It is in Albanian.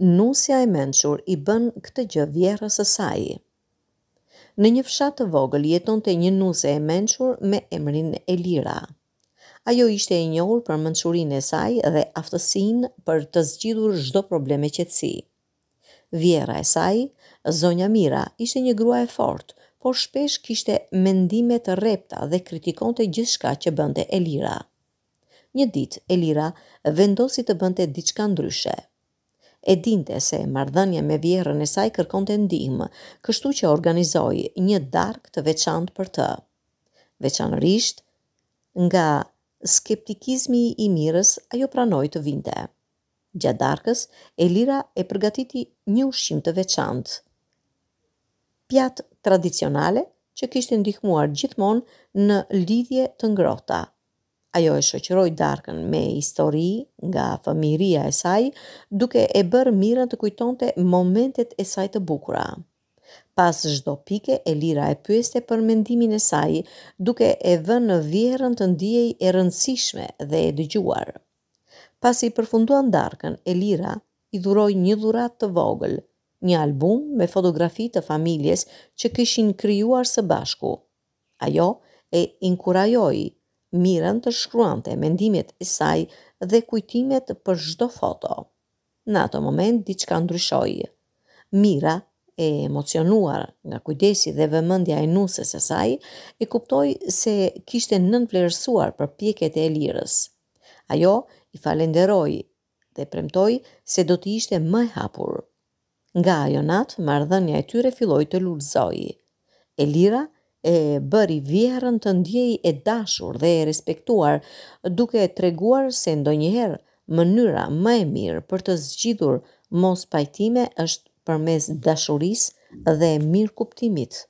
nusja e menqur i bën këtë gjë vjera së saji. Në një fshat të vogël jeton të një nuse e menqur me emrin Elira. Ajo ishte e njohur për mençurinë e saj dhe aftësinë për të zgjidhur çdo problem e qetësi. Vjera e saj, zonja Mira, ishte një grua e fortë, por shpesh kishte mendime të rrepta dhe kritikonte gjithçka që bënte Elira. Një ditë Elira vendosi të bënte diçka ndryshe e dinte se mardhënje me vjerën e saj kërkon të ndihmë, kështu që organizoi një dark të veçant për të. Veçanërisht, nga skeptikizmi i mirës ajo pranoj të vinte. Gja darkës, Elira e përgatiti një ushqim të veçant. Pjatë tradicionale që kishtë ndihmuar gjithmon në lidhje të ngrota – Ajo e shoqëroi Darkën me histori nga fëmijëria e saj, duke e bërë mirën të kujtonte momentet e saj të bukura. Pas çdo pike, Elira e pyeste për mendimin e saj, duke e vënë në vjerrën të ndiej e rëndësishme dhe e dëgjuar. Pasi i përfunduan Darkën, Elira i dhuroi një dhuratë të vogël, një album me fotografi të familjes që kishin krijuar së bashku. Ajo e inkurajoi mirën të shkruante, mendimet e saj dhe kujtimet për çdo foto. Në atë moment diçka ndryshoi. Mira, e emocionuar nga kujdesi dhe vëmendja e nuses së saj, e kuptoi se kishte nënvlerësuar përpjekjet e lirës. Ajo i falenderoj dhe premtoi se do të ishte më e hapur. Nga ajo natë, mardhënja e tyre filloi të lulëzojë. Elira e bëri vjerën të ndjej e dashur dhe e respektuar, duke e treguar se ndonjëherë mënyra më e mirë për të zgjidhur mos pajtime është përmes dashurisë dhe mirë kuptimit.